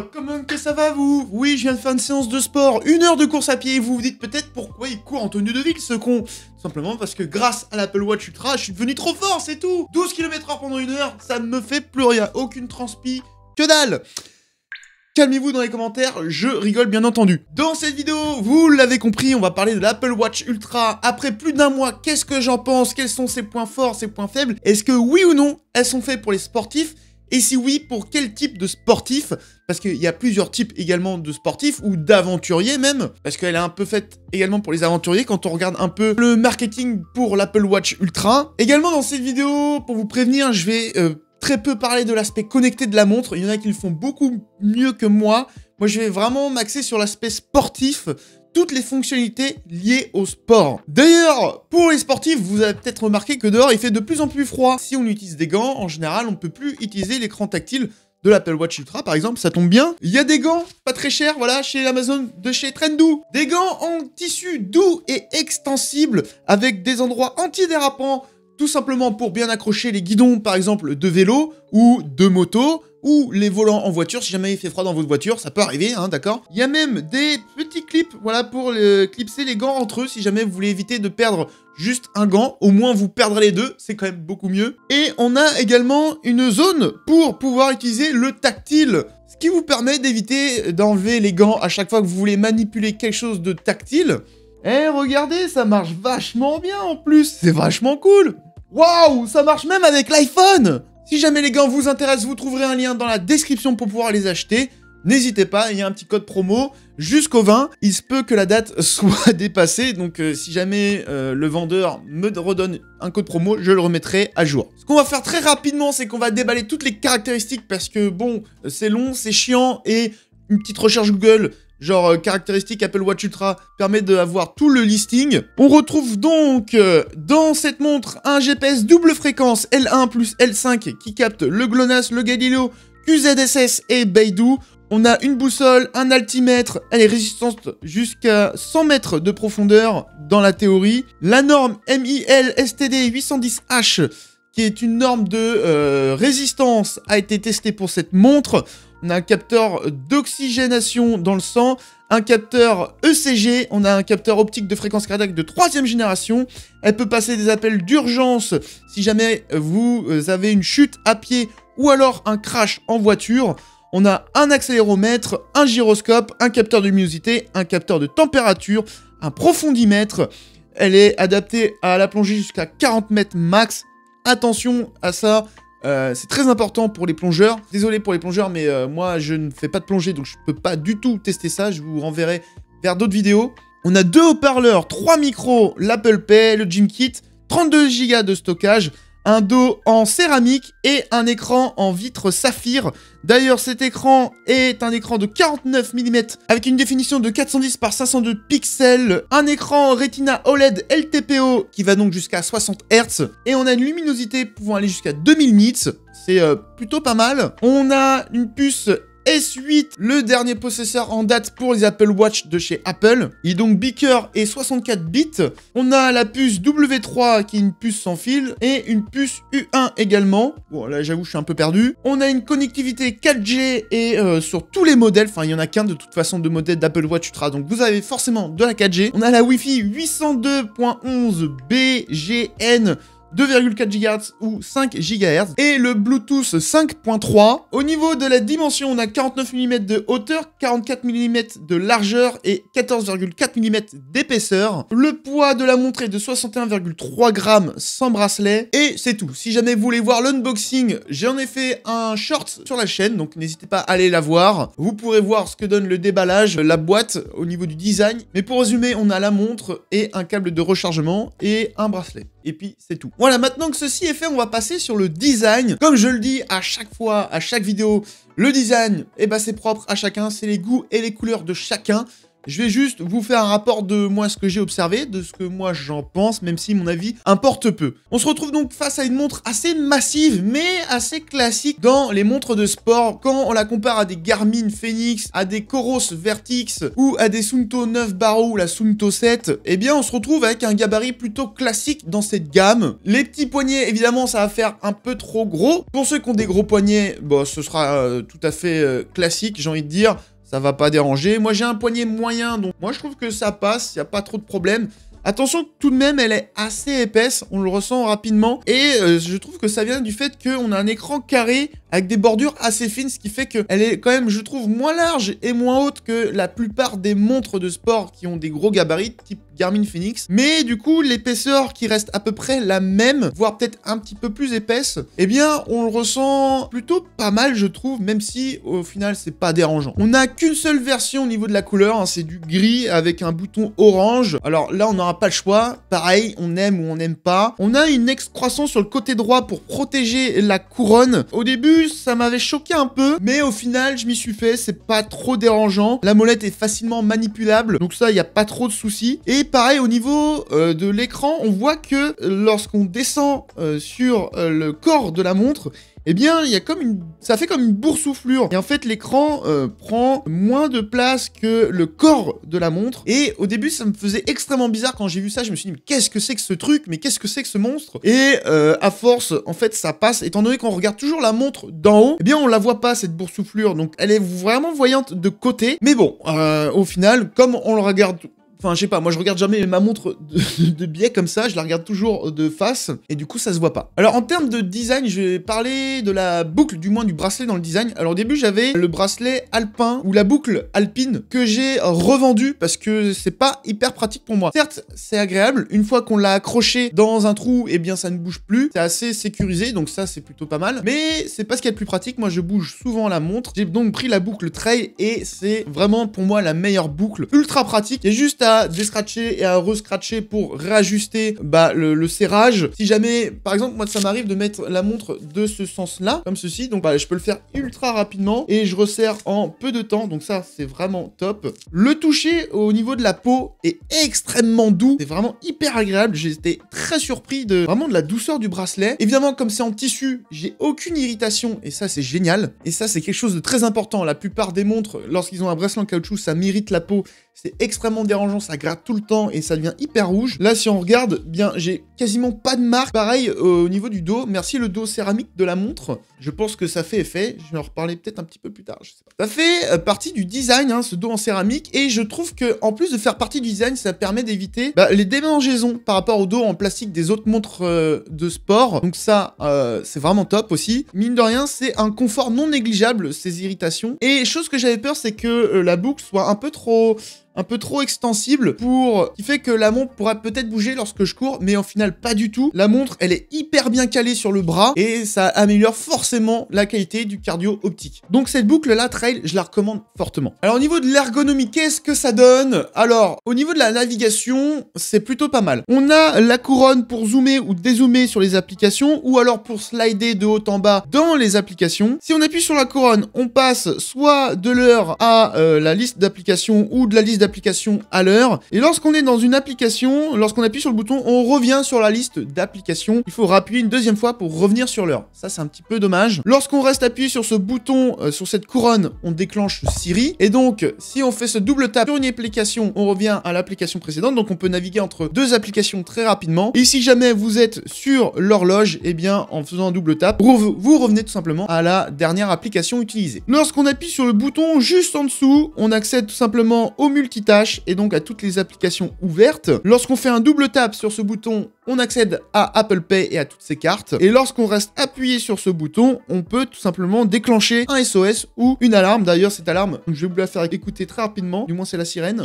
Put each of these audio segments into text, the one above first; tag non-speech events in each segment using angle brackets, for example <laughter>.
comment que ça va vous Oui, je viens de faire une séance de sport, une heure de course à pied, vous vous dites peut-être pourquoi il court en tenue de ville ce con Simplement parce que grâce à l'Apple Watch Ultra, je suis devenu trop fort, c'est tout 12 km h pendant une heure, ça ne me fait plus rien, aucune transpi, que dalle Calmez-vous dans les commentaires, je rigole bien entendu. Dans cette vidéo, vous l'avez compris, on va parler de l'Apple Watch Ultra. Après plus d'un mois, qu'est-ce que j'en pense Quels sont ses points forts, ses points faibles Est-ce que oui ou non, elles sont faites pour les sportifs et si oui, pour quel type de sportif parce qu'il y a plusieurs types également de sportifs ou d'aventuriers même, parce qu'elle est un peu faite également pour les aventuriers quand on regarde un peu le marketing pour l'Apple Watch Ultra. Également dans cette vidéo, pour vous prévenir, je vais euh, très peu parler de l'aspect connecté de la montre. Il y en a qui le font beaucoup mieux que moi. Moi, je vais vraiment m'axer sur l'aspect sportif, toutes les fonctionnalités liées au sport. D'ailleurs, pour les sportifs, vous avez peut-être remarqué que dehors, il fait de plus en plus froid. Si on utilise des gants, en général, on ne peut plus utiliser l'écran tactile de l'Apple Watch Ultra, par exemple, ça tombe bien. Il y a des gants, pas très chers, voilà, chez Amazon, de chez Trendoo. Des gants en tissu doux et extensible, avec des endroits antidérapants, tout simplement pour bien accrocher les guidons, par exemple, de vélo ou de moto, ou les volants en voiture, si jamais il fait froid dans votre voiture, ça peut arriver, hein, d'accord Il y a même des petits clips, voilà, pour clipser les gants entre eux, si jamais vous voulez éviter de perdre juste un gant, au moins vous perdrez les deux, c'est quand même beaucoup mieux. Et on a également une zone pour pouvoir utiliser le tactile, ce qui vous permet d'éviter d'enlever les gants à chaque fois que vous voulez manipuler quelque chose de tactile. Eh, regardez, ça marche vachement bien en plus, c'est vachement cool Waouh, ça marche même avec l'iPhone Si jamais les gants vous intéressent, vous trouverez un lien dans la description pour pouvoir les acheter. N'hésitez pas, il y a un petit code promo jusqu'au 20. Il se peut que la date <laughs> soit dépassée, donc euh, si jamais euh, le vendeur me redonne un code promo, je le remettrai à jour. Ce qu'on va faire très rapidement, c'est qu'on va déballer toutes les caractéristiques parce que bon, euh, c'est long, c'est chiant et une petite recherche Google, genre euh, caractéristique Apple Watch Ultra, permet d'avoir tout le listing. On retrouve donc euh, dans cette montre un GPS double fréquence L1 plus L5 qui capte le GLONASS, le Galileo, QZSS et Beidou. On a une boussole, un altimètre, elle est résistante jusqu'à 100 mètres de profondeur dans la théorie. La norme MIL STD 810H, qui est une norme de euh, résistance, a été testée pour cette montre on a un capteur d'oxygénation dans le sang, un capteur ECG, on a un capteur optique de fréquence cardiaque de troisième génération. Elle peut passer des appels d'urgence si jamais vous avez une chute à pied ou alors un crash en voiture. On a un accéléromètre, un gyroscope, un capteur de luminosité, un capteur de température, un profondimètre. Elle est adaptée à la plongée jusqu'à 40 mètres max. Attention à ça, euh, c'est très important pour les plongeurs. Désolé pour les plongeurs, mais euh, moi, je ne fais pas de plongée, donc je ne peux pas du tout tester ça. Je vous renverrai vers d'autres vidéos. On a deux haut-parleurs, trois micros, l'Apple Pay, le Gym Kit, 32 Go de stockage un dos en céramique et un écran en vitre saphir. D'ailleurs, cet écran est un écran de 49 mm avec une définition de 410 par 502 pixels, un écran Retina OLED LTPO qui va donc jusqu'à 60 Hz et on a une luminosité pouvant aller jusqu'à 2000 nits. C'est euh, plutôt pas mal. On a une puce S8, le dernier possesseur en date pour les Apple Watch de chez Apple. Il est donc Beaker et 64 bits. On a la puce W3 qui est une puce sans fil et une puce U1 également. Bon, là j'avoue, je suis un peu perdu. On a une connectivité 4G et euh, sur tous les modèles, enfin il y en a qu'un de toute façon de modèle d'Apple Watch Ultra, donc vous avez forcément de la 4G. On a la Wi-Fi 802.11 BGN 2,4 GHz ou 5 GHz et le Bluetooth 5.3. Au niveau de la dimension, on a 49 mm de hauteur, 44 mm de largeur et 14,4 mm d'épaisseur. Le poids de la montre est de 61,3 g sans bracelet et c'est tout. Si jamais vous voulez voir l'unboxing, j'en ai fait un short sur la chaîne, donc n'hésitez pas à aller la voir. Vous pourrez voir ce que donne le déballage, la boîte au niveau du design. Mais pour résumer, on a la montre et un câble de rechargement et un bracelet. Et puis c'est tout. Voilà, maintenant que ceci est fait, on va passer sur le design. Comme je le dis à chaque fois, à chaque vidéo, le design, eh ben, c'est propre à chacun, c'est les goûts et les couleurs de chacun. Je vais juste vous faire un rapport de moi ce que j'ai observé, de ce que moi j'en pense, même si mon avis importe peu. On se retrouve donc face à une montre assez massive, mais assez classique dans les montres de sport. Quand on la compare à des Garmin Phoenix, à des Coros Vertix ou à des Sunto 9 Baro ou la Sunto 7, eh bien on se retrouve avec un gabarit plutôt classique dans cette gamme. Les petits poignets, évidemment, ça va faire un peu trop gros. Pour ceux qui ont des gros poignets, bon, ce sera euh, tout à fait euh, classique, j'ai envie de dire ça va pas déranger. Moi, j'ai un poignet moyen, donc moi, je trouve que ça passe, il n'y a pas trop de problème. Attention, tout de même, elle est assez épaisse, on le ressent rapidement, et euh, je trouve que ça vient du fait qu'on a un écran carré avec des bordures assez fines, ce qui fait qu'elle est quand même, je trouve, moins large et moins haute que la plupart des montres de sport qui ont des gros gabarits, type Garmin Phoenix. Mais du coup, l'épaisseur qui reste à peu près la même, voire peut-être un petit peu plus épaisse, eh bien, on le ressent plutôt pas mal, je trouve, même si au final, c'est pas dérangeant. On n'a qu'une seule version au niveau de la couleur, hein, c'est du gris avec un bouton orange. Alors là, on n'aura pas le choix. Pareil, on aime ou on n'aime pas. On a une excroissance sur le côté droit pour protéger la couronne. Au début, ça m'avait choqué un peu, mais au final, je m'y suis fait, c'est pas trop dérangeant. La molette est facilement manipulable, donc ça, il n'y a pas trop de soucis. Et pareil, au niveau euh, de l'écran, on voit que lorsqu'on descend euh, sur euh, le corps de la montre, eh bien, il y a comme une... ça fait comme une boursouflure. Et en fait, l'écran prend moins de place que le corps de la montre. Et au début, ça me faisait extrêmement bizarre quand j'ai vu ça. Je me suis dit, mais qu'est-ce que c'est que ce truc Mais qu'est-ce que c'est que ce monstre Et à force, en fait, ça passe. Étant donné qu'on regarde toujours la montre d'en haut, eh bien, on la voit pas, cette boursouflure. Donc, elle est vraiment voyante de côté. Mais bon, au final, comme on le regarde Enfin, je sais pas, moi je regarde jamais ma montre de, <laughs> biais comme ça, je la regarde toujours de face, et du coup ça se voit pas. Alors en termes de design, je vais parler de la boucle, du moins du bracelet dans le design. Alors au début j'avais le bracelet alpin, ou la boucle alpine, que j'ai revendu parce que c'est pas hyper pratique pour moi. Certes, c'est agréable, une fois qu'on l'a accroché dans un trou, et eh bien ça ne bouge plus, c'est assez sécurisé, donc ça c'est plutôt pas mal. Mais c'est pas ce qu'il y a de plus pratique, moi je bouge souvent la montre, j'ai donc pris la boucle trail, et c'est vraiment pour moi la meilleure boucle, ultra pratique, et juste à à déscratcher et à rescratcher pour réajuster bah, le, serrage. Si jamais, par exemple, moi ça m'arrive de mettre la montre de ce sens-là, comme ceci, donc bah, je peux le faire ultra rapidement et je resserre en peu de temps, donc ça c'est vraiment top. Le toucher au niveau de la peau est extrêmement doux, c'est vraiment hyper agréable, j'étais très surpris de vraiment de la douceur du bracelet. Évidemment, comme c'est en tissu, j'ai aucune irritation et ça c'est génial. Et ça c'est quelque chose de très important, la plupart des montres, lorsqu'ils ont un bracelet en caoutchouc, ça m'irrite la peau, c'est extrêmement dérangeant ça gratte tout le temps et ça devient hyper rouge. Là, si on regarde, bien, j'ai quasiment pas de marque. Pareil euh, au niveau du dos. Merci le dos céramique de la montre. Je pense que ça fait effet. Je vais en reparler peut-être un petit peu plus tard. pas. Ça fait euh, partie du design, hein, ce dos en céramique. Et je trouve que, en plus de faire partie du design, ça permet d'éviter bah, les démangeaisons par rapport au dos en plastique des autres montres euh, de sport. Donc ça, c'est vraiment top aussi. Mine de rien, c'est un confort non négligeable ces irritations. Et chose que j'avais peur, c'est que la boucle soit un peu trop un peu trop extensible pour qui fait que la montre pourra peut-être bouger lorsque je cours mais en final pas du tout la montre elle est hyper bien calée sur le bras et ça améliore forcément la qualité du cardio optique donc cette boucle là trail je la recommande fortement alors au niveau de l'ergonomie qu'est-ce que ça donne alors au niveau de la navigation c'est plutôt pas mal on a la couronne pour zoomer ou dézoomer sur les applications ou alors pour slider de haut en bas dans les applications si on appuie sur la couronne on passe soit de l'heure à euh, la liste d'applications ou de la liste applications à l'heure. Et lorsqu'on est dans une application, lorsqu'on appuie sur le bouton, on revient sur la liste d'applications. Il faut appuyer une deuxième fois pour revenir sur l'heure. Ça, c'est un petit peu dommage. Lorsqu'on reste appuyé sur ce bouton, euh, sur cette couronne, on déclenche Siri. Et donc, si on fait ce double tap sur une application, on revient à l'application précédente. Donc, on peut naviguer entre deux applications très rapidement. Et si jamais vous êtes sur l'horloge, eh bien, en faisant un double tap, vous revenez tout simplement à la dernière application utilisée. Lorsqu'on appuie sur le bouton juste en dessous, on accède tout simplement au multi et donc à toutes les applications ouvertes. Lorsqu'on fait un double tap sur ce bouton, on accède à Apple Pay et à toutes ses cartes. Et lorsqu'on reste appuyé sur ce bouton, on peut tout simplement déclencher un SOS ou une alarme. D'ailleurs, cette alarme, je vais vous la faire écouter très rapidement. Du moins, c'est la sirène.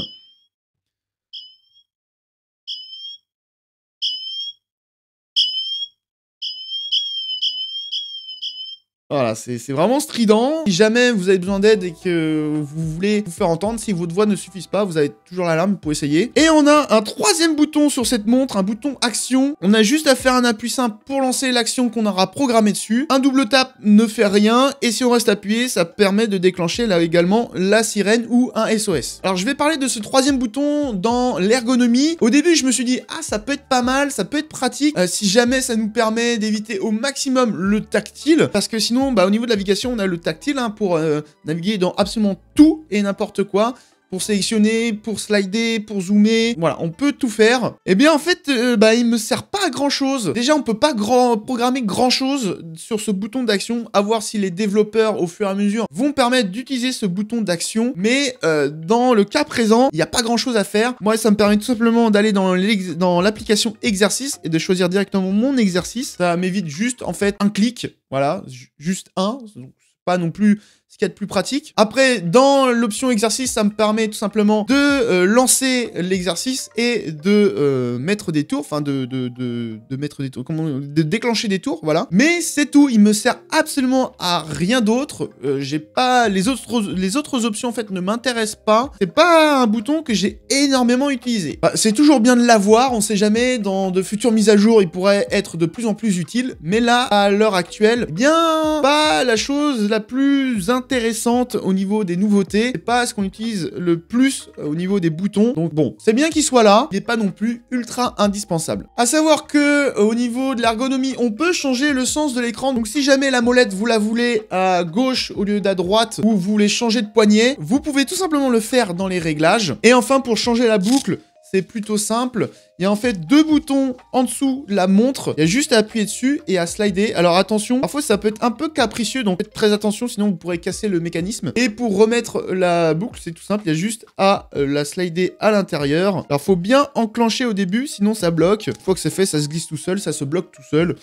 Voilà, c'est vraiment strident. Si jamais vous avez besoin d'aide et que vous voulez vous faire entendre, si votre voix ne suffit pas, vous avez toujours l'alarme pour essayer. Et on a un troisième bouton sur cette montre, un bouton action. On a juste à faire un appui simple pour lancer l'action qu'on aura programmée dessus. Un double tap ne fait rien, et si on reste appuyé, ça permet de déclencher là également la sirène ou un SOS. Alors je vais parler de ce troisième bouton dans l'ergonomie. Au début, je me suis dit, ah ça peut être pas mal, ça peut être pratique, euh, si jamais ça nous permet d'éviter au maximum le tactile, parce que sinon bah, au niveau de la navigation, on a le tactile hein, pour euh, naviguer dans absolument tout et n'importe quoi pour sélectionner, pour slider, pour zoomer. Voilà, on peut tout faire. Eh bien, en fait, euh, bah, il me sert pas à grand chose. Déjà, on peut pas grand programmer grand chose sur ce bouton d'action. À voir si les développeurs, au fur et à mesure, vont permettre d'utiliser ce bouton d'action. Mais euh, dans le cas présent, il n'y a pas grand chose à faire. Moi, ça me permet tout simplement d'aller dans l'application exercice et de choisir directement mon exercice. Ça m'évite juste, en fait, un clic. Voilà, juste un. pas non plus qui qu'il plus pratique. Après, dans l'option exercice, ça me permet tout simplement de euh, lancer l'exercice et de euh, mettre des tours, enfin de, de, de, mettre des tours, comment, de déclencher des tours, voilà. Mais c'est tout, il me sert absolument à rien d'autre. Euh, j'ai pas les autres, les autres options en fait ne m'intéressent pas. C'est pas un bouton que j'ai énormément utilisé. Bah, c'est toujours bien de l'avoir, on sait jamais. Dans de futures mises à jour, il pourrait être de plus en plus utile. Mais là, à l'heure actuelle, eh bien pas la chose la plus intéressante intéressante au niveau des nouveautés. C'est pas ce qu'on utilise le plus euh, au niveau des boutons. Donc bon, c'est bien qu'il soit là, il n'est pas non plus ultra indispensable. À savoir que euh, au niveau de l'ergonomie, on peut changer le sens de l'écran. Donc si jamais la molette, vous la voulez à gauche au lieu d'à droite, ou vous voulez changer de poignet, vous pouvez tout simplement le faire dans les réglages. Et enfin, pour changer la boucle, c'est plutôt simple. Il y a en fait deux boutons en dessous de la montre. Il y a juste à appuyer dessus et à slider. Alors attention, parfois ça peut être un peu capricieux, donc faites très attention, sinon vous pourrez casser le mécanisme. Et pour remettre la boucle, c'est tout simple, il y a juste à euh, la slider à l'intérieur. Alors faut bien enclencher au début, sinon ça bloque. Une fois que c'est fait, ça se glisse tout seul, ça se bloque tout seul.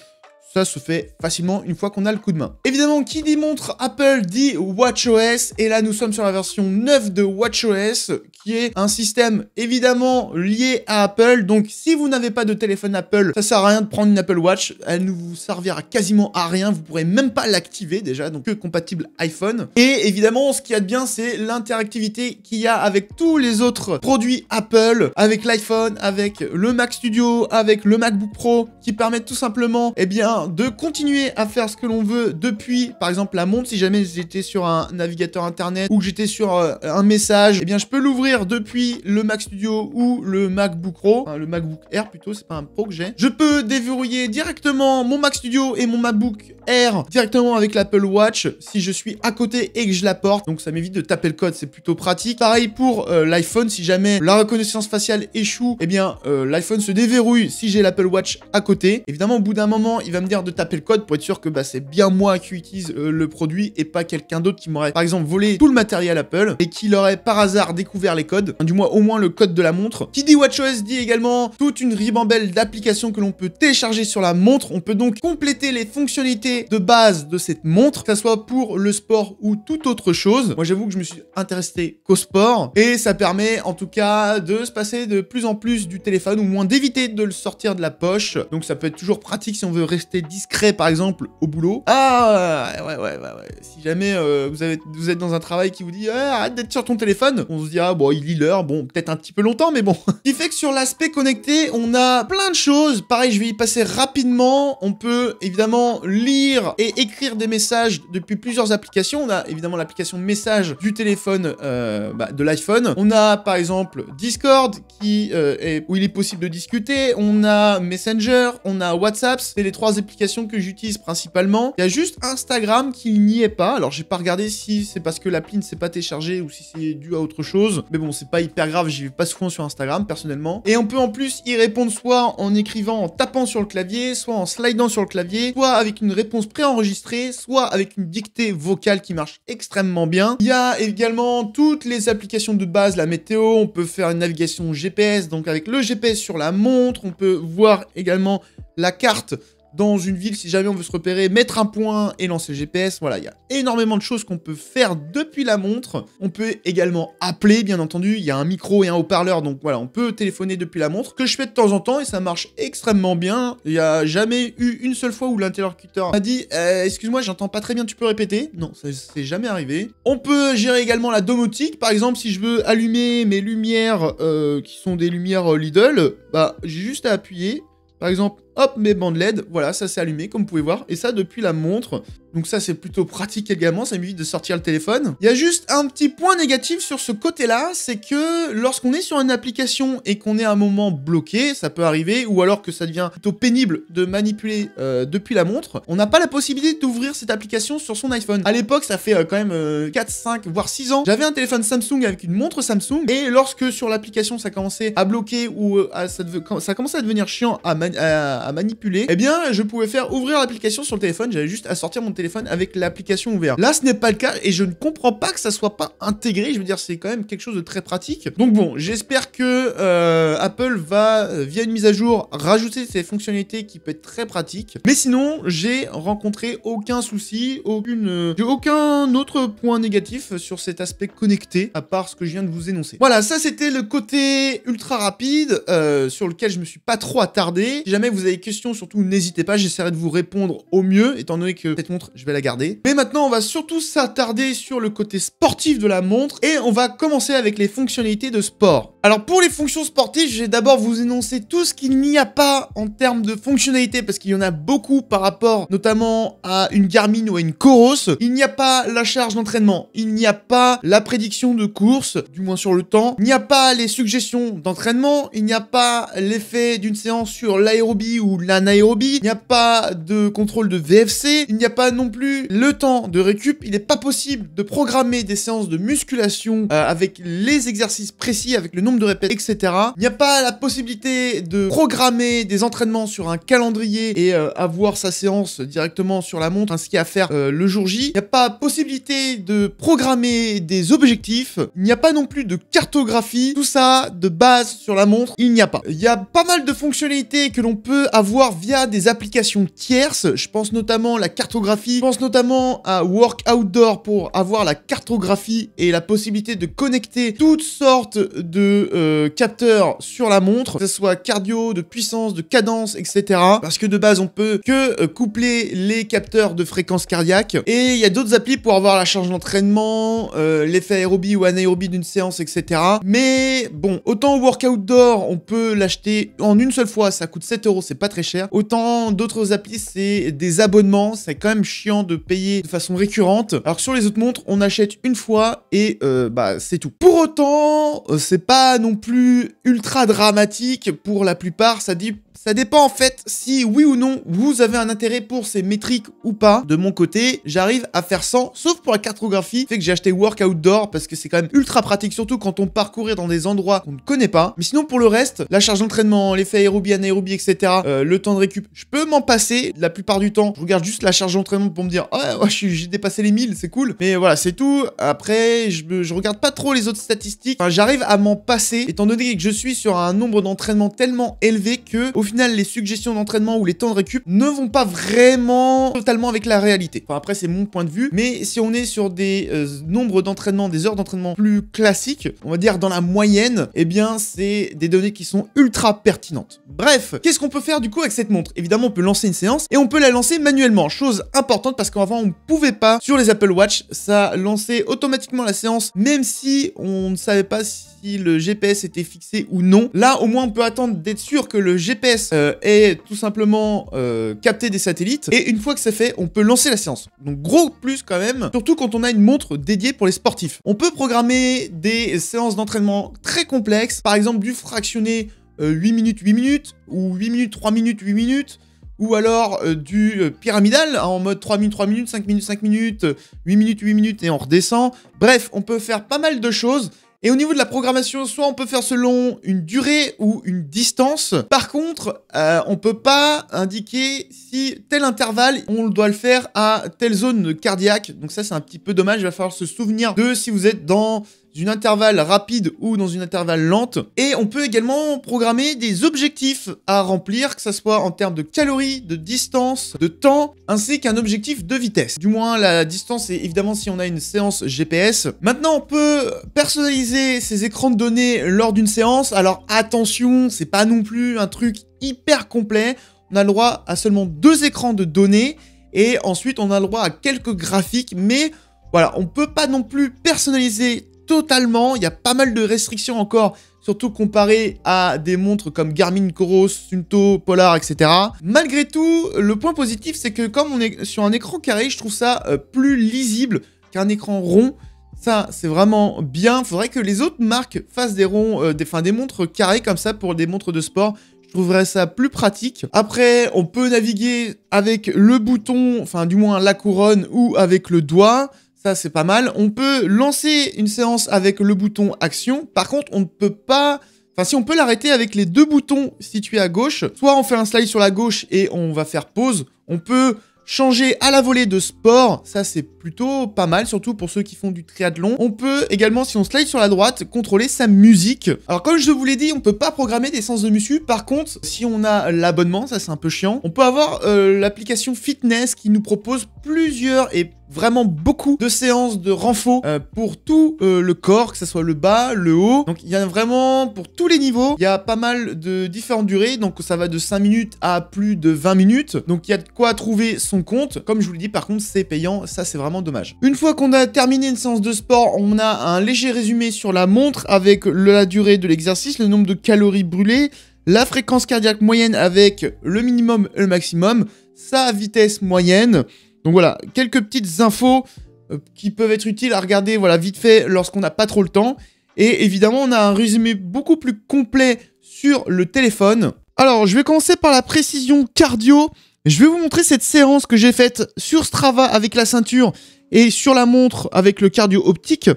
Ça se fait facilement une fois qu'on a le coup de main. Évidemment, qui démontre Apple dit WatchOS. Et là, nous sommes sur la version 9 de WatchOS, qui est un système évidemment lié à Apple. Donc, si vous n'avez pas de téléphone Apple, ça sert à rien de prendre une Apple Watch. Elle ne vous servira quasiment à rien. Vous ne pourrez même pas l'activer déjà, donc que compatible iPhone. Et évidemment, ce qu'il y a de bien, c'est l'interactivité qu'il y a avec tous les autres produits Apple, avec l'iPhone, avec le Mac Studio, avec le MacBook Pro, qui permettent tout simplement, eh bien, de continuer à faire ce que l'on veut depuis, par exemple, la montre. Si jamais j'étais sur un navigateur internet ou que j'étais sur euh, un message, eh bien, je peux l'ouvrir depuis le Mac Studio ou le MacBook Pro, le MacBook Air plutôt, c'est pas un Pro que j'ai. Je peux déverrouiller directement mon Mac Studio et mon MacBook Air directement avec l'Apple Watch si je suis à côté et que je la porte. Donc ça m'évite de taper le code, c'est plutôt pratique. Pareil pour euh, l'iPhone, si jamais la reconnaissance faciale échoue, eh bien euh, l'iPhone se déverrouille si j'ai l'Apple Watch à côté. Évidemment, au bout d'un moment, il va me dire de taper le code pour être sûr que bah, c'est bien moi qui utilise euh, le produit et pas quelqu'un d'autre qui m'aurait par exemple volé tout le matériel Apple et qui l'aurait par hasard découvert les codes, du moins au moins le code de la montre. Qui dit WatchOS dit également toute une ribambelle d'applications que l'on peut télécharger sur la montre. On peut donc compléter les fonctionnalités de base de cette montre, que ce soit pour le sport ou toute autre chose. Moi j'avoue que je me suis intéressé qu'au sport et ça permet en tout cas de se passer de plus en plus du téléphone ou moins d'éviter de le sortir de la poche. Donc ça peut être toujours pratique si on veut rester discret, par exemple, au boulot. Ah, ouais, ouais, ouais, ouais. Si jamais euh, vous, avez, vous êtes dans un travail qui vous dit eh, arrête d'être sur ton téléphone, on se dit, ah, bon, il lit l'heure, bon, peut-être un petit peu longtemps, mais bon. <laughs> Ce qui fait que sur l'aspect connecté, on a plein de choses. Pareil, je vais y passer rapidement. On peut évidemment lire et écrire des messages depuis plusieurs applications. On a évidemment l'application message du téléphone, euh, bah, de l'iPhone. On a par exemple Discord qui, euh, est, où il est possible de discuter. On a Messenger, on a WhatsApp. C'est les trois applications que j'utilise principalement. Il y a juste Instagram qui n'y est pas. Alors, j'ai pas regardé si c'est parce que l'appli ne s'est pas téléchargée ou si c'est dû à autre chose. Mais bon, c'est pas hyper grave, j'y vais pas souvent sur Instagram, personnellement. Et on peut en plus y répondre soit en écrivant, en tapant sur le clavier, soit en slidant sur le clavier, soit avec une réponse préenregistrée, soit avec une dictée vocale qui marche extrêmement bien. Il y a également toutes les applications de base, la météo, on peut faire une navigation GPS, donc avec le GPS sur la montre, on peut voir également la carte dans une ville si jamais on veut se repérer, mettre un point et lancer le GPS. Voilà, il y a énormément de choses qu'on peut faire depuis la montre. On peut également appeler, bien entendu. Il y a un micro et un haut-parleur, donc voilà, on peut téléphoner depuis la montre, que je fais de temps en temps et ça marche extrêmement bien. Il n'y a jamais eu une seule fois où l'interlocuteur m'a dit euh, Excuse-moi, j'entends pas très bien, tu peux répéter ?» Non, ça c'est jamais arrivé. On peut gérer également la domotique. Par exemple, si je veux allumer mes lumières, euh, qui sont des lumières euh, Lidl, bah, j'ai juste à appuyer. Par exemple, hop, mes bandes LED, voilà, ça s'est allumé, comme vous pouvez voir, et ça depuis la montre. Donc ça, c'est plutôt pratique également, ça m'évite de sortir le téléphone. Il y a juste un petit point négatif sur ce côté-là, c'est que lorsqu'on est sur une application et qu'on est à un moment bloqué, ça peut arriver, ou alors que ça devient plutôt pénible de manipuler euh, depuis la montre, on n'a pas la possibilité d'ouvrir cette application sur son iPhone. À l'époque, ça fait euh, quand même 4, euh, 5, voire 6 ans, j'avais un téléphone Samsung avec une montre Samsung, et lorsque sur l'application ça commençait à bloquer ou à, ça, ça commençait à devenir chiant à, à à manipuler, eh bien, je pouvais faire ouvrir l'application sur le téléphone. J'avais juste à sortir mon téléphone avec l'application ouverte. Là, ce n'est pas le cas et je ne comprends pas que ça soit pas intégré. Je veux dire, c'est quand même quelque chose de très pratique. Donc bon, j'espère que euh, Apple va, euh, via une mise à jour, rajouter ces fonctionnalités qui peut être très pratique. Mais sinon, j'ai rencontré aucun souci, aucune, euh, aucun autre point négatif sur cet aspect connecté, à part ce que je viens de vous énoncer. Voilà, ça c'était le côté ultra rapide euh, sur lequel je me suis pas trop attardé. jamais vous avez questions, surtout n'hésitez pas, j'essaierai de vous répondre au mieux, étant donné que cette montre, je vais la garder. Mais maintenant, on va surtout s'attarder sur le côté sportif de la montre, et on va commencer avec les fonctionnalités de sport. Alors pour les fonctions sportives, je vais d'abord vous énoncer tout ce qu'il n'y a pas en termes de fonctionnalités, parce qu'il y en a beaucoup par rapport notamment à une Garmin ou à une Coros. Il n'y a pas la charge d'entraînement, il n'y a pas la prédiction de course, du moins sur le temps, il n'y a pas les suggestions d'entraînement, il n'y a pas l'effet d'une séance sur l'aérobie la il n'y a pas de contrôle de VFC, il n'y a pas non plus le temps de récup, il n'est pas possible de programmer des séances de musculation euh, avec les exercices précis, avec le nombre de répètes, etc. Il n'y a pas la possibilité de programmer des entraînements sur un calendrier et euh, avoir sa séance directement sur la montre, ainsi hein, qu'à faire euh, le jour J. Il n'y a pas possibilité de programmer des objectifs, il n'y a pas non plus de cartographie, tout ça de base sur la montre, il n'y a pas. Il y a pas mal de fonctionnalités que l'on peut avoir via des applications tierces. Je pense notamment la cartographie, je pense notamment à Work Outdoor pour avoir la cartographie et la possibilité de connecter toutes sortes de euh, capteurs sur la montre, que ce soit cardio, de puissance, de cadence, etc. Parce que de base, on peut que euh, coupler les capteurs de fréquence cardiaque. Et il y a d'autres applis pour avoir la charge d'entraînement, euh, l'effet aérobie ou anaérobie d'une séance, etc. Mais bon, autant Work Outdoor, on peut l'acheter en une seule fois, ça coûte 7 euros, c'est pas très cher. Autant d'autres applis, c'est des abonnements, c'est quand même chiant de payer de façon récurrente. Alors sur les autres montres, on achète une fois et euh, bah c'est tout. Pour autant, euh, c'est pas non plus ultra dramatique pour la plupart, ça dit ça dépend en fait si oui ou non vous avez un intérêt pour ces métriques ou pas. De mon côté, j'arrive à faire 100, sauf pour la cartographie. Fait que j'ai acheté Work Outdoor, parce que c'est quand même ultra pratique, surtout quand on parcourait dans des endroits qu'on ne connaît pas. Mais sinon pour le reste, la charge d'entraînement, l'effet aérobie, anaérobie, etc. Euh, le temps de récup, je peux m'en passer. La plupart du temps, je regarde juste la charge d'entraînement pour me dire oh, j'ai dépassé les 1000, c'est cool. Mais voilà, c'est tout. Après, je, je regarde pas trop les autres statistiques. Enfin, j'arrive à m'en passer, étant donné que je suis sur un nombre d'entraînements tellement élevé que au final les suggestions d'entraînement ou les temps de récup ne vont pas vraiment totalement avec la réalité. après, c'est mon point de vue, mais si on est sur des euh, nombres d'entraînement, des heures d'entraînement plus classiques, on va dire dans la moyenne, eh bien, c'est des données qui sont ultra pertinentes. Bref, qu'est-ce qu'on peut faire du coup avec cette montre Évidemment, on peut lancer une séance et on peut la lancer manuellement, chose importante parce qu'avant, on ne pouvait pas, sur les Apple Watch, ça lançait automatiquement la séance, même si on ne savait pas si si le GPS était fixé ou non. Là, au moins, on peut attendre d'être sûr que le GPS est euh, tout simplement euh, capté des satellites. Et une fois que c'est fait, on peut lancer la séance. Donc, gros plus quand même, surtout quand on a une montre dédiée pour les sportifs. On peut programmer des séances d'entraînement très complexes, par exemple du fractionné 8 euh, minutes, 8 minutes, ou 8 minutes, 3 minutes, 8 minutes, ou alors du pyramidal, hein, en mode 3 minutes, 3 minutes, 5 minutes, 5 minutes, 8 minutes, 8 minutes, et on redescend. Bref, on peut faire pas mal de choses. Et au niveau de la programmation, soit on peut faire selon une durée ou une distance. Par contre, euh, on peut pas indiquer si tel intervalle, on doit le faire à telle zone cardiaque. Donc ça, c'est un petit peu dommage. Il va falloir se souvenir de si vous êtes dans une intervalle rapide ou dans une intervalle lente. Et on peut également programmer des objectifs à remplir, que ce soit en termes de calories, de distance, de temps, ainsi qu'un objectif de vitesse. Du moins, la distance est évidemment si on a une séance GPS. Maintenant, on peut personnaliser ces écrans de données lors d'une séance. Alors attention, c'est pas non plus un truc hyper complet. On a le droit à seulement deux écrans de données et ensuite on a le droit à quelques graphiques, mais voilà, on peut pas non plus personnaliser totalement. Il y a pas mal de restrictions encore, surtout comparé à des montres comme Garmin, Coros, Sunto, Polar, etc. Malgré tout, le point positif, c'est que comme on est sur un écran carré, je trouve ça euh, plus lisible qu'un écran rond. Ça, c'est vraiment bien. Il Faudrait que les autres marques fassent des ronds, euh, des, des montres carrées comme ça pour des montres de sport. Je trouverais ça plus pratique. Après, on peut naviguer avec le bouton, enfin du moins la couronne ou avec le doigt. Ça, c'est pas mal. On peut lancer une séance avec le bouton action. Par contre, on ne peut pas... Enfin, si on peut l'arrêter avec les deux boutons situés à gauche, soit on fait un slide sur la gauche et on va faire pause. On peut changer à la volée de sport, ça c'est plutôt pas mal, surtout pour ceux qui font du triathlon. On peut également, si on slide sur la droite, contrôler sa musique. Alors comme je vous l'ai dit, on peut pas programmer des sens de muscu, par contre, si on a l'abonnement, ça c'est un peu chiant, on peut avoir euh, l'application fitness qui nous propose plusieurs et vraiment beaucoup de séances de renfort euh, pour tout euh, le corps, que ce soit le bas, le haut. Donc il y a vraiment pour tous les niveaux. Il y a pas mal de différentes durées, donc ça va de 5 minutes à plus de 20 minutes. Donc il y a de quoi trouver son compte. Comme je vous le dis, par contre, c'est payant, ça c'est vraiment dommage. Une fois qu'on a terminé une séance de sport, on a un léger résumé sur la montre avec la durée de l'exercice, le nombre de calories brûlées, la fréquence cardiaque moyenne avec le minimum et le maximum, sa vitesse moyenne, donc voilà, quelques petites infos euh, qui peuvent être utiles à regarder voilà, vite fait lorsqu'on n'a pas trop le temps. Et évidemment, on a un résumé beaucoup plus complet sur le téléphone. Alors, je vais commencer par la précision cardio. Je vais vous montrer cette séance que j'ai faite sur Strava avec la ceinture et sur la montre avec le cardio optique.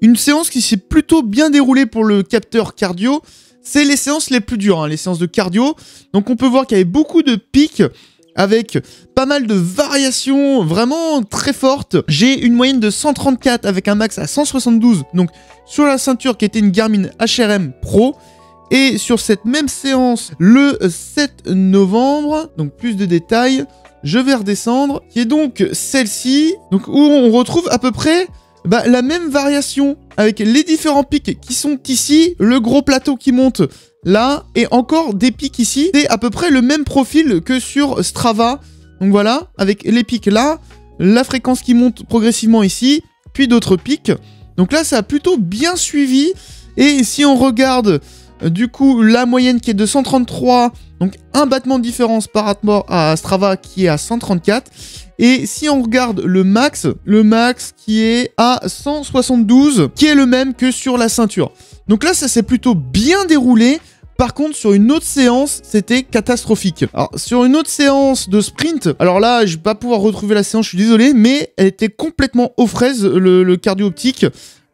Une séance qui s'est plutôt bien déroulée pour le capteur cardio. C'est les séances les plus dures, hein, les séances de cardio. Donc on peut voir qu'il y avait beaucoup de pics avec pas mal de variations vraiment très fortes. J'ai une moyenne de 134 avec un max à 172, donc sur la ceinture qui était une Garmin HRM Pro. Et sur cette même séance, le 7 novembre, donc plus de détails, je vais redescendre, qui est donc celle-ci, donc où on retrouve à peu près bah, la même variation avec les différents pics qui sont ici, le gros plateau qui monte là, et encore des pics ici. C'est à peu près le même profil que sur Strava. Donc voilà, avec les pics là, la fréquence qui monte progressivement ici, puis d'autres pics. Donc là, ça a plutôt bien suivi. Et si on regarde euh, du coup la moyenne qui est de 133, donc un battement de différence par rapport à Strava qui est à 134. Et si on regarde le max, le max qui est à 172, qui est le même que sur la ceinture. Donc là, ça s'est plutôt bien déroulé. Par contre, sur une autre séance, c'était catastrophique. Alors, sur une autre séance de sprint, alors là, je vais pas pouvoir retrouver la séance, je suis désolé, mais elle était complètement aux fraises, le, cardio optique.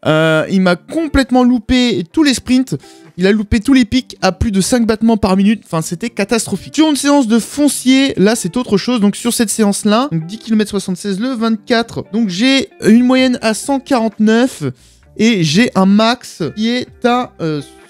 Euh, il m'a complètement loupé tous les sprints. Il a loupé tous les pics à plus de 5 battements par minute. Enfin, c'était catastrophique. Sur une séance de foncier, là, c'est autre chose. Donc, sur cette séance-là, 10 km 76 le 24. Donc, j'ai une moyenne à 149. Et j'ai un max qui est à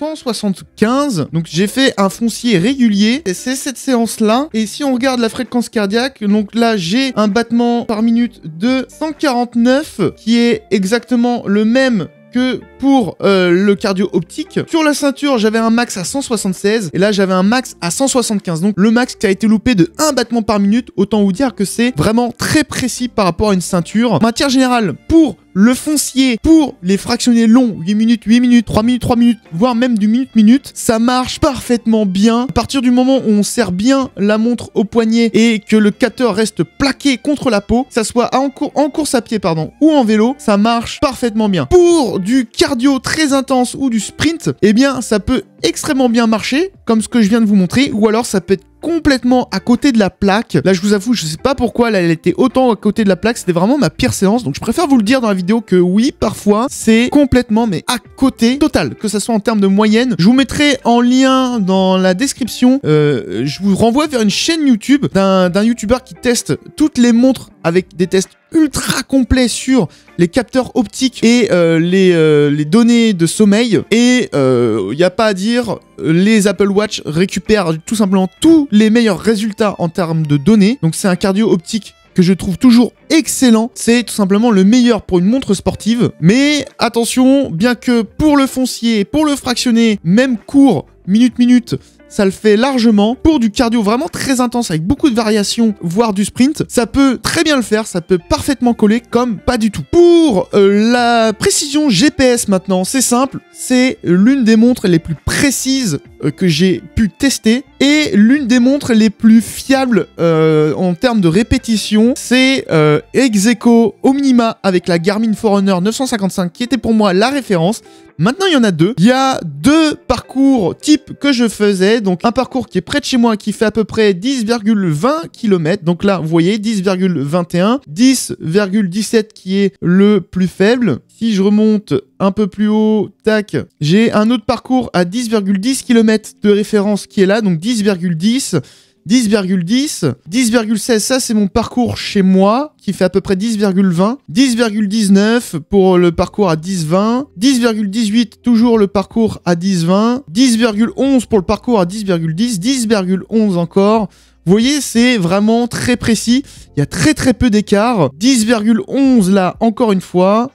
175. Euh, donc j'ai fait un foncier régulier. c'est cette séance-là. Et si on regarde la fréquence cardiaque, donc là j'ai un battement par minute de 149 qui est exactement le même que pour euh, le cardio optique. Sur la ceinture, j'avais un max à 176 et là j'avais un max à 175. Donc le max qui a été loupé de un battement par minute, autant vous dire que c'est vraiment très précis par rapport à une ceinture. En matière générale, pour le foncier pour les fractionnés longs, 8 minutes, 8 minutes, 3 minutes, 3 minutes, voire même du minute-minute, ça marche parfaitement bien. À partir du moment où on serre bien la montre au poignet et que le cutter reste plaqué contre la peau, ça soit en, en course à pied pardon, ou en vélo, ça marche parfaitement bien. Pour du cardio très intense ou du sprint, eh bien ça peut extrêmement bien marcher, comme ce que je viens de vous montrer, ou alors ça peut être complètement à côté de la plaque. Là, je vous avoue, je sais pas pourquoi elle était autant à côté de la plaque. C'était vraiment ma pire séance. Donc, je préfère vous le dire dans la vidéo que oui, parfois, c'est complètement, mais à côté total, que ça soit en termes de moyenne. Je vous mettrai en lien dans la description. Euh, je vous renvoie vers une chaîne YouTube d'un youtubeur qui teste toutes les montres avec des tests ultra complet sur les capteurs optiques et euh, les, euh, les, données de sommeil. Et il euh, n'y a pas à dire, les Apple Watch récupèrent tout simplement tous les meilleurs résultats en termes de données. Donc c'est un cardio optique que je trouve toujours excellent. C'est tout simplement le meilleur pour une montre sportive. Mais attention, bien que pour le foncier, pour le fractionner, même court, minute minute, ça le fait largement pour du cardio vraiment très intense avec beaucoup de variations, voire du sprint. Ça peut très bien le faire, ça peut parfaitement coller comme pas du tout. Pour euh, la précision GPS maintenant, c'est simple, c'est l'une des montres les plus précises euh, que j'ai pu tester et l'une des montres les plus fiables euh, en termes de répétition, c'est euh, Execo Omnima avec la Garmin Forerunner 955 qui était pour moi la référence. Maintenant, il y en a deux. Il y a deux parcours type que je faisais. Donc, un parcours qui est près de chez moi, qui fait à peu près 10,20 km. Donc là, vous voyez, 10,21. 10,17 qui est le plus faible. Si je remonte un peu plus haut, tac, j'ai un autre parcours à 10,10 km de référence qui est là, donc 10,10. 10,10, 10,16, ça c'est mon parcours chez moi, qui fait à peu près 10,20, 10,19 pour le parcours à 10,20, 10,18 toujours le parcours à 10,20, 10,11 pour le parcours à 10,10, 10,11 encore. Vous voyez, c'est vraiment très précis, il y a très très peu d'écart, 10,11 là encore une fois,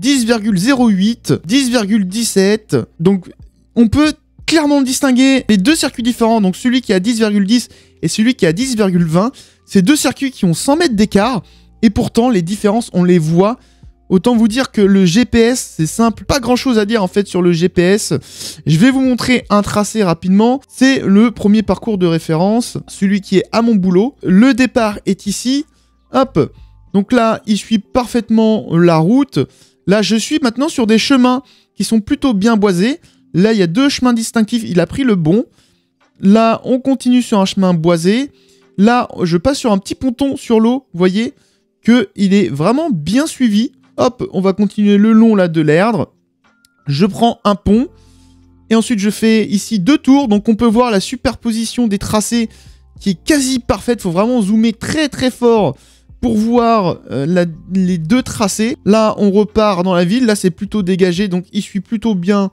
10,08, 10,17. Donc on peut clairement distinguer les deux circuits différents, donc celui qui a 10,10 et celui qui a 10,20. Ces deux circuits qui ont 100 mètres d'écart, et pourtant les différences, on les voit. Autant vous dire que le GPS, c'est simple, pas grand chose à dire en fait sur le GPS. Je vais vous montrer un tracé rapidement. C'est le premier parcours de référence, celui qui est à mon boulot. Le départ est ici. Hop. Donc là, il suit parfaitement la route. Là, je suis maintenant sur des chemins qui sont plutôt bien boisés. Là, il y a deux chemins distinctifs. Il a pris le bon. Là, on continue sur un chemin boisé. Là, je passe sur un petit ponton sur l'eau. Vous voyez qu'il est vraiment bien suivi. Hop, on va continuer le long là de l'Erdre. Je prends un pont. Et ensuite, je fais ici deux tours. Donc, on peut voir la superposition des tracés qui est quasi parfaite. Il faut vraiment zoomer très très fort pour voir euh, les deux tracés. Là, on repart dans la ville. Là, c'est plutôt dégagé, donc il suit plutôt bien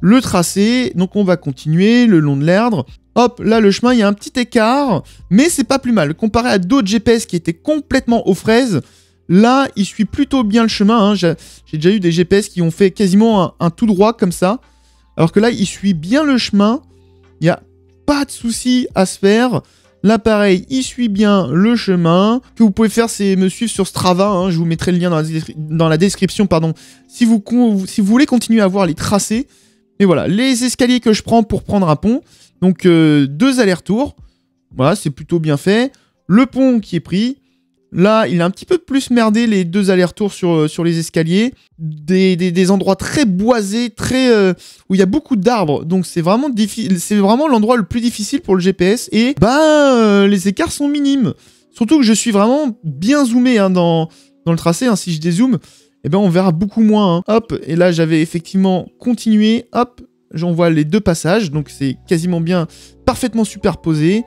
le tracé. Donc on va continuer le long de l'Erdre. Hop, là le chemin, il y a un petit écart, mais c'est pas plus mal. Comparé à d'autres GPS qui étaient complètement aux fraises, là, il suit plutôt bien le chemin. Hein. J'ai déjà eu des GPS qui ont fait quasiment un, tout droit comme ça. Alors que là, il suit bien le chemin. Il n'y a pas de souci à se faire. L'appareil, il suit bien le chemin. Ce que vous pouvez faire, c'est me suivre sur Strava. Hein. Je vous mettrai le lien dans la, description. pardon. Si vous, si voulez continuer à voir les tracés. Et voilà, les escaliers que je prends pour prendre un pont. Donc, euh, deux allers-retours. Voilà, c'est plutôt bien fait. Le pont qui est pris. Là, il a un petit peu plus merdé les deux allers-retours sur, euh, sur les escaliers. Des, endroits très boisés, très euh, où il y a beaucoup d'arbres. Donc c'est vraiment c'est vraiment l'endroit le plus difficile pour le GPS. Et bah euh, les écarts sont minimes. Surtout que je suis vraiment bien zoomé hein, dans, dans le tracé. Hein, si je dézoome, eh ben on verra beaucoup moins. Hein. Hop, et là j'avais effectivement continué. Hop, j'en vois les deux passages. Donc c'est quasiment bien parfaitement superposé.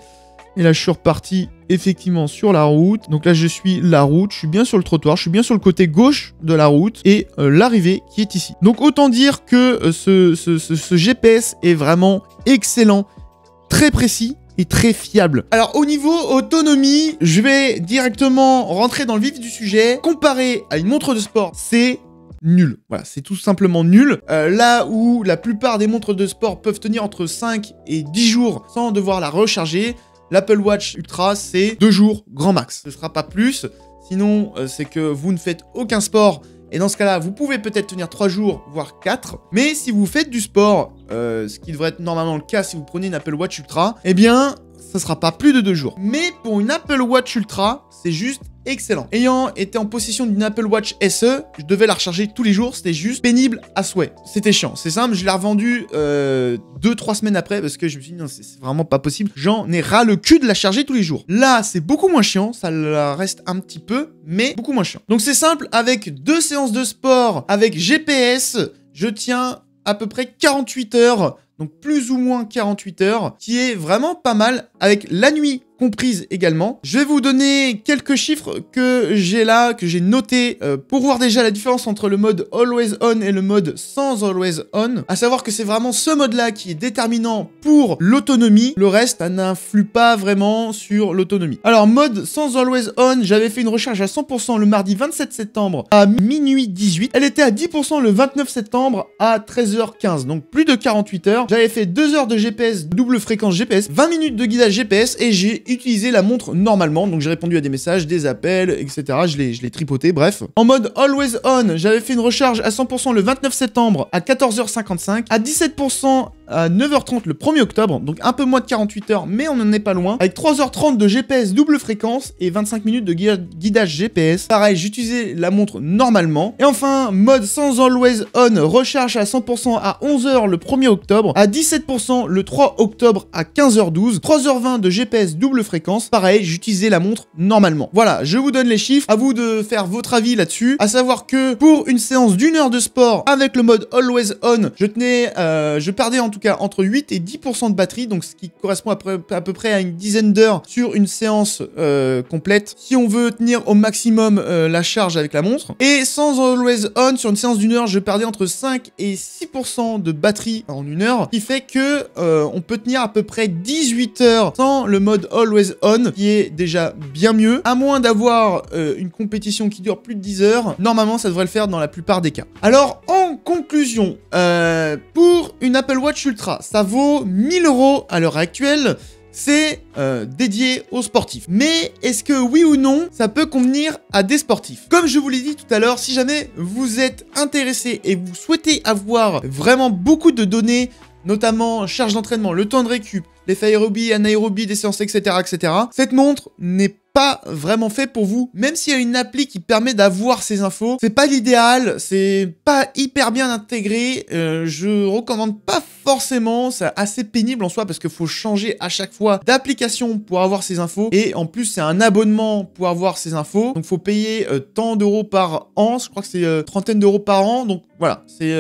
Et là, je suis reparti effectivement sur la route. Donc là, je suis la route, je suis bien sur le trottoir, je suis bien sur le côté gauche de la route et euh, l'arrivée qui est ici. Donc autant dire que euh, ce, GPS est vraiment excellent, très précis et très fiable. Alors au niveau autonomie, je vais directement rentrer dans le vif du sujet. Comparé à une montre de sport, c'est nul. Voilà, c'est tout simplement nul. Euh, là où la plupart des montres de sport peuvent tenir entre 5 et 10 jours sans devoir la recharger, L'Apple Watch Ultra, c'est deux jours grand max. Ce ne sera pas plus. Sinon, euh, c'est que vous ne faites aucun sport. Et dans ce cas-là, vous pouvez peut-être tenir trois jours, voire quatre. Mais si vous faites du sport, euh, ce qui devrait être normalement le cas si vous prenez une Apple Watch Ultra, eh bien, ne sera pas plus de deux jours. Mais pour une Apple Watch Ultra, c'est juste excellent. Ayant été en possession d'une Apple Watch SE, je devais la recharger tous les jours, c'était juste pénible à souhait. C'était chiant, c'est simple, je l'ai revendue 2-3 euh, semaines après parce que je me suis dit non, c'est vraiment pas possible. J'en ai ras le cul de la charger tous les jours. Là, c'est beaucoup moins chiant, ça reste un petit peu, mais beaucoup moins chiant. Donc c'est simple, avec deux séances de sport, avec GPS, je tiens à peu près 48 heures donc plus ou moins 48 heures, qui est vraiment pas mal avec la nuit comprise également. Je vais vous donner quelques chiffres que j'ai là, que j'ai noté euh, pour voir déjà la différence entre le mode Always On et le mode sans Always On. À savoir que c'est vraiment ce mode-là qui est déterminant pour l'autonomie. Le reste, ça n'influe pas vraiment sur l'autonomie. Alors, mode sans Always On, j'avais fait une recharge à 100% le mardi 27 septembre à minuit 18. Elle était à 10% le 29 septembre à 13h15, donc plus de 48 heures. J'avais fait 2 heures de GPS, double fréquence GPS, 20 minutes de guidage GPS et j'ai utiliser la montre normalement. Donc j'ai répondu à des messages, des appels, etc. Je l'ai, je l'ai tripoté, bref. En mode always on, j'avais fait une recharge à 100% le 29 septembre à 14h55, à 17% à 9h30 le 1er octobre, donc un peu moins de 48 heures, mais on n'en est pas loin, avec 3h30 de GPS double fréquence et 25 minutes de guidage GPS. Pareil, j'utilisais la montre normalement. Et enfin, mode sans always on, recharge à 100% à 11h le 1er octobre, à 17% le 3 octobre à 15h12, 3h20 de GPS double fréquence. Pareil, j'utilisais la montre normalement. Voilà, je vous donne les chiffres, à vous de faire votre avis là-dessus, à savoir que pour une séance d'une heure de sport avec le mode always on, je tenais, euh, je perdais en tout entre 8 et 10% de batterie, donc ce qui correspond à, peu près à une dizaine d'heures sur une séance euh, complète, si on veut tenir au maximum euh, la charge avec la montre. Et sans Always On, sur une séance d'une heure, je perdais entre 5 et 6% de batterie en une heure, ce qui fait que euh, on peut tenir à peu près 18 heures sans le mode Always On, qui est déjà bien mieux, à moins d'avoir une compétition qui dure plus de 10 heures. Normalement, ça devrait le faire dans la plupart des cas. Alors, en conclusion, pour une Apple Watch ça vaut 1000 euros à l'heure actuelle c'est euh, dédié aux sportifs. Mais est-ce que oui ou non, ça peut convenir à des sportifs Comme je vous l'ai dit tout à l'heure, si jamais vous êtes intéressé et vous souhaitez avoir vraiment beaucoup de données, notamment charge d'entraînement, le temps de récup, les aérobies, Anairobi, des séances, etc., etc. Cette montre n'est pas vraiment fait pour vous. Même s'il y a une appli qui permet d'avoir ces infos, c'est pas l'idéal, c'est pas hyper bien intégré. Euh, je recommande pas forcément, c'est assez pénible en soi parce qu'il faut changer à chaque fois d'application pour avoir ces infos. Et en plus, c'est un abonnement pour avoir ces infos. Donc faut payer euh, tant d'euros par an, je crois que c'est euh, trentaine d'euros par an. Donc voilà, c'est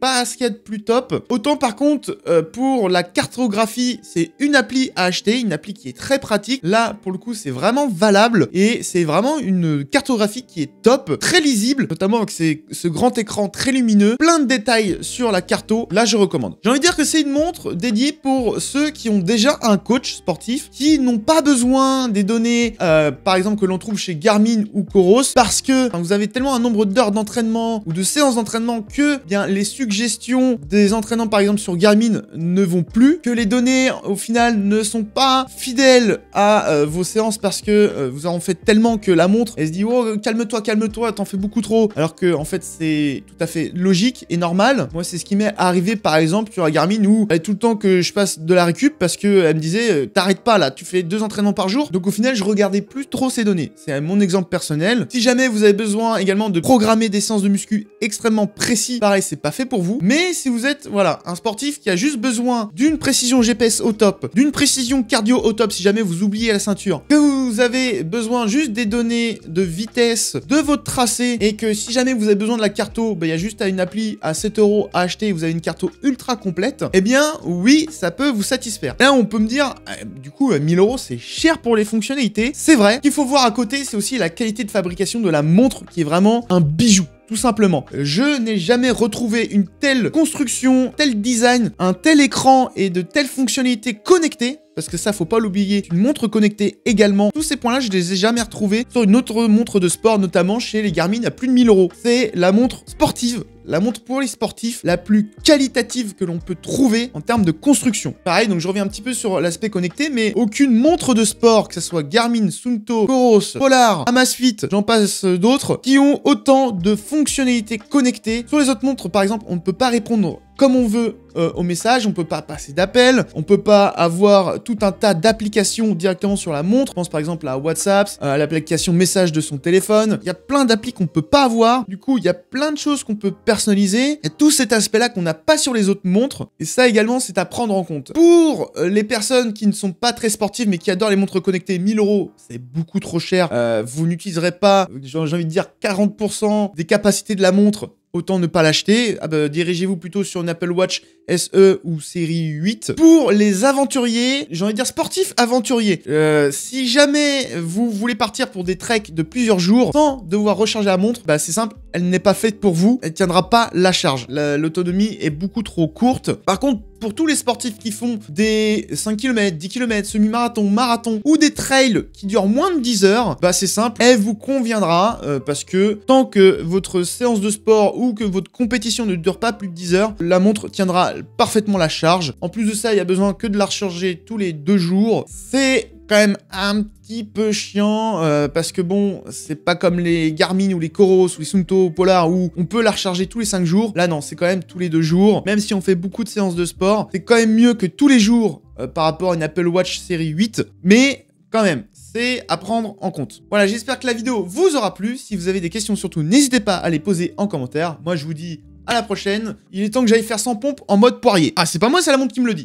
pas ce qu'il y a de plus top. Autant par contre, pour la cartographie, c'est une appli à acheter, une appli qui est très pratique. Là, pour le coup, c'est vraiment valable et c'est vraiment une cartographie qui est top, très lisible, notamment avec ce grand écran très lumineux, plein de détails sur la carto. Là, je recommande. J'ai envie de dire que c'est une montre dédiée pour ceux qui ont déjà un coach sportif, qui n'ont pas besoin des données, euh, par exemple, que l'on trouve chez Garmin ou Coros, parce que vous avez tellement un nombre d'heures d'entraînement ou de séances d'entraînement que eh bien les suggestions des entraînants, par exemple, sur Garmin ne vont plus, que les données final ne sont pas fidèles à euh, vos séances parce que euh, vous en faites tellement que la montre, elle se dit oh calme-toi, calme-toi, t'en fais beaucoup trop. Alors que en fait c'est tout à fait logique et normal. Moi c'est ce qui m'est arrivé par exemple sur la Garmin où bah, tout le temps que je passe de la récup parce que elle me disait euh, t'arrêtes pas là, tu fais deux entraînements par jour. Donc au final je regardais plus trop ces données. C'est mon exemple personnel. Si jamais vous avez besoin également de programmer des séances de muscu extrêmement précis, pareil c'est pas fait pour vous. Mais si vous êtes voilà un sportif qui a juste besoin d'une précision GPS au d'une précision cardio au top si jamais vous oubliez la ceinture, que vous avez besoin juste des données de vitesse de votre tracé et que si jamais vous avez besoin de la carto, bah, il y a juste à une appli à 7 euros à acheter et vous avez une carto ultra complète, eh bien oui, ça peut vous satisfaire. Là, on peut me dire, euh, du coup, 1000 euros, c'est cher pour les fonctionnalités. C'est vrai. qu'il faut voir à côté, c'est aussi la qualité de fabrication de la montre qui est vraiment un bijou tout simplement. Je n'ai jamais retrouvé une telle construction, tel design, un tel écran et de telles fonctionnalités connectées parce que ça, faut pas l'oublier, une montre connectée également. Tous ces points-là, je les ai jamais retrouvés sur une autre montre de sport, notamment chez les Garmin à plus de 1000 euros. C'est la montre sportive la montre pour les sportifs la plus qualitative que l'on peut trouver en termes de construction. Pareil, donc je reviens un petit peu sur l'aspect connecté, mais aucune montre de sport, que ce soit Garmin, Sunto, Coros, Polar, Amazfit, j'en passe d'autres, qui ont autant de fonctionnalités connectées. Sur les autres montres, par exemple, on ne peut pas répondre comme on veut euh, au message, on peut pas passer d'appel, on peut pas avoir tout un tas d'applications directement sur la montre. Je pense par exemple à WhatsApp, euh, à l'application message de son téléphone. Il y a plein d'applis qu'on peut pas avoir. Du coup, il y a plein de choses qu'on peut personnaliser. Il y a tout cet aspect-là qu'on n'a pas sur les autres montres. Et ça également, c'est à prendre en compte. Pour euh, les personnes qui ne sont pas très sportives mais qui adorent les montres connectées, 1000 euros, c'est beaucoup trop cher. vous n'utiliserez pas, j'ai envie de dire, 40% des capacités de la montre autant ne pas l'acheter. Ah bah, dirigez-vous plutôt sur une Apple Watch SE ou série 8. Pour les aventuriers, j'ai envie de dire sportifs aventuriers, euh, si jamais vous voulez partir pour des treks de plusieurs jours sans devoir recharger la montre, bah, c'est simple, elle n'est pas faite pour vous, elle tiendra pas la charge. L'autonomie est beaucoup trop courte. Par contre, pour tous les sportifs qui font des 5 km, 10 km, semi-marathon, marathon ou des trails qui durent moins de 10 heures, bah c'est simple, elle vous conviendra euh, parce que tant que votre séance de sport ou que votre compétition ne dure pas plus de 10 heures, la montre tiendra parfaitement la charge. En plus de ça, il n'y a besoin que de la recharger tous les deux jours. C'est quand même un petit peu chiant euh, parce que bon, c'est pas comme les Garmin ou les Coros ou les Sunto Polar où on peut la recharger tous les 5 jours. Là non, c'est quand même tous les 2 jours. Même si on fait beaucoup de séances de sport, c'est quand même mieux que tous les jours euh, par rapport à une Apple Watch série 8. Mais quand même, c'est à prendre en compte. Voilà, j'espère que la vidéo vous aura plu. Si vous avez des questions surtout, n'hésitez pas à les poser en commentaire. Moi je vous dis à la prochaine. Il est temps que j'aille faire sans pompe en mode poirier. Ah, c'est pas moi, c'est la montre qui me le dit.